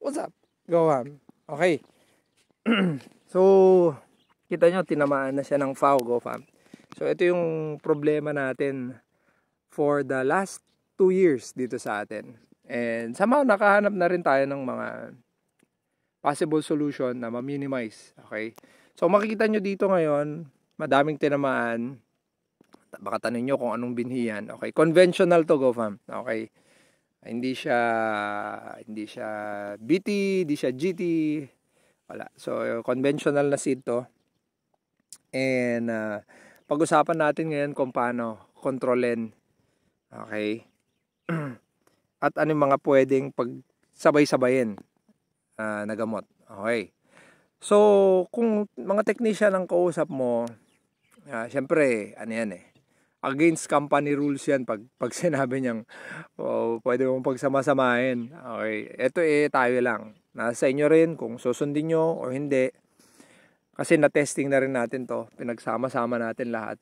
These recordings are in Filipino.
What's up? Go on. Okay. so, kita nyo, tinamaan na siya ng foul, go fam. So, ito yung problema natin for the last two years dito sa atin. And somehow, nakahanap na rin tayo ng mga possible solution na ma-minimize. Okay? So, makikita nyo dito ngayon, madaming tinamaan. Baka tanong nyo kung anong binhiyan. Okay? Conventional to, go fam. Okay? Hindi siya hindi siya BT, hindi siya GT. Wala. So conventional na seed to. And uh, pag-usapan natin ngayon kung paano kontrolin. Okay? At ano mga pwedeng pagsabay-sabayin uh, na gamot. Okay. So, kung mga technician ang kausap mo, uh, syempre, ano yan eh, against company rules yan pag, pag sinabi niyang oh, pwede mong pagsamasamahin. Okay, eto eh tayo lang. Nasa inyo rin kung susundin nyo o hindi. Kasi na-testing na rin natin to. Pinagsama-sama natin lahat.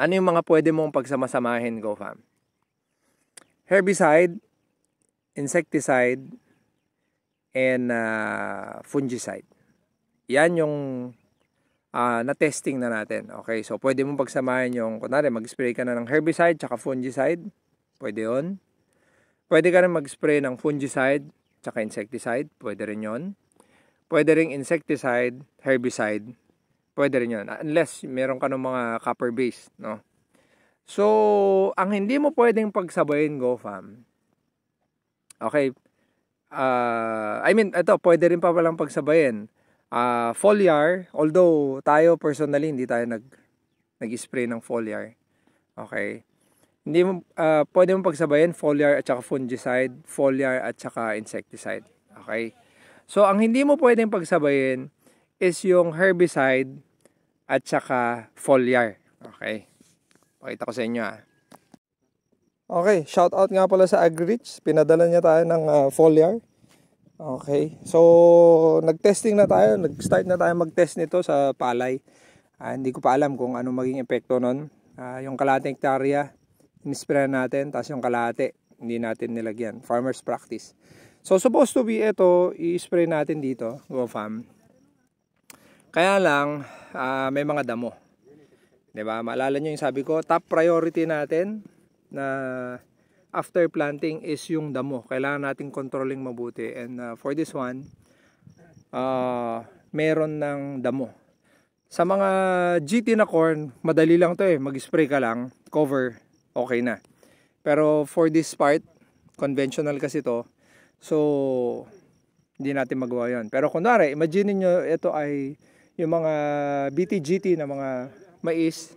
Ano yung mga pwede mong pagsamasamahin, GoFam? Herbicide, insecticide, and uh, fungicide. Yan yung uh, na-testing na natin. Okay, so pwede mong pagsamahin yung, kunwari, mag-spray ka na ng herbicide tsaka fungicide. Pwede yon. Pwede ka rin mag-spray ng fungicide tsaka insecticide. Pwede rin yon. Pwede rin insecticide, herbicide. Pwede rin yon. Unless meron ka ng mga copper base, no? So, ang hindi mo pwedeng pagsabayin, GoFam. Okay. Uh, I mean, ito, pwede rin pa palang pagsabayin uh, foliar, although tayo personally hindi tayo nag nag-spray ng foliar. Okay. Hindi mo uh, pwede mo pagsabayan foliar at saka fungicide, foliar at saka insecticide. Okay? So ang hindi mo pwedeng pagsabayin is yung herbicide at saka foliar. Okay. Pakita ko sa inyo ah. Okay, shout out nga pala sa Agrich. Pinadala niya tayo ng uh, foliar. Okay. So, nag-testing na tayo. Nag-start na tayo mag-test nito sa palay. Uh, hindi ko pa alam kung ano maging epekto nun. Uh, yung kalate hektarya, inispray natin. Tapos yung kalate, hindi natin nilagyan. Farmer's practice. So, supposed to be ito, i-spray natin dito. Go farm. Kaya lang, uh, may mga damo. 'Di ba? Maalala niyo yung sabi ko, top priority natin na after planting is yung damo. Kailangan nating controlling mabuti. And uh, for this one, uh, meron ng damo. Sa mga GT na corn, madali lang to eh. Mag-spray ka lang, cover, okay na. Pero for this part, conventional kasi to. So, hindi natin magawa yon. Pero kunwari, imagine niyo ito ay yung mga BTGT na mga mais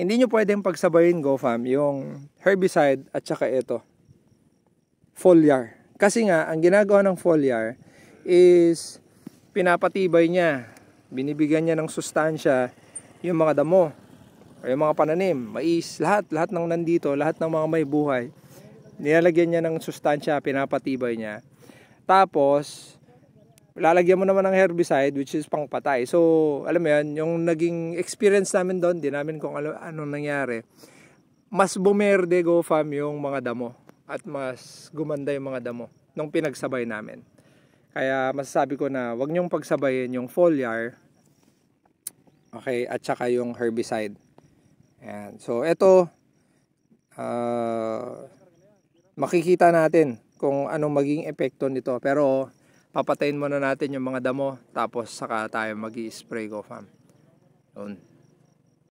hindi nyo pwedeng pagsabayin GoFam yung herbicide at saka ito. Foliar. Kasi nga, ang ginagawa ng foliar is pinapatibay niya, binibigyan niya ng sustansya yung mga damo o yung mga pananim, mais, lahat, lahat ng nandito, lahat ng mga may buhay. Nilalagyan niya ng sustansya, pinapatibay niya. Tapos, lalagyan mo naman ng herbicide which is pangpatay. So, alam mo yan, yung naging experience namin doon, di namin kung ano, anong nangyari. Mas bumerde go farm yung mga damo at mas gumanda yung mga damo nung pinagsabay namin. Kaya masasabi ko na wag niyong pagsabayin yung foliar okay, at saka yung herbicide. Ayan. So, ito uh, ah, makikita natin kung anong maging epekto nito. Pero papatayin muna natin yung mga damo tapos saka tayo mag-i-spray ko fam. Yun.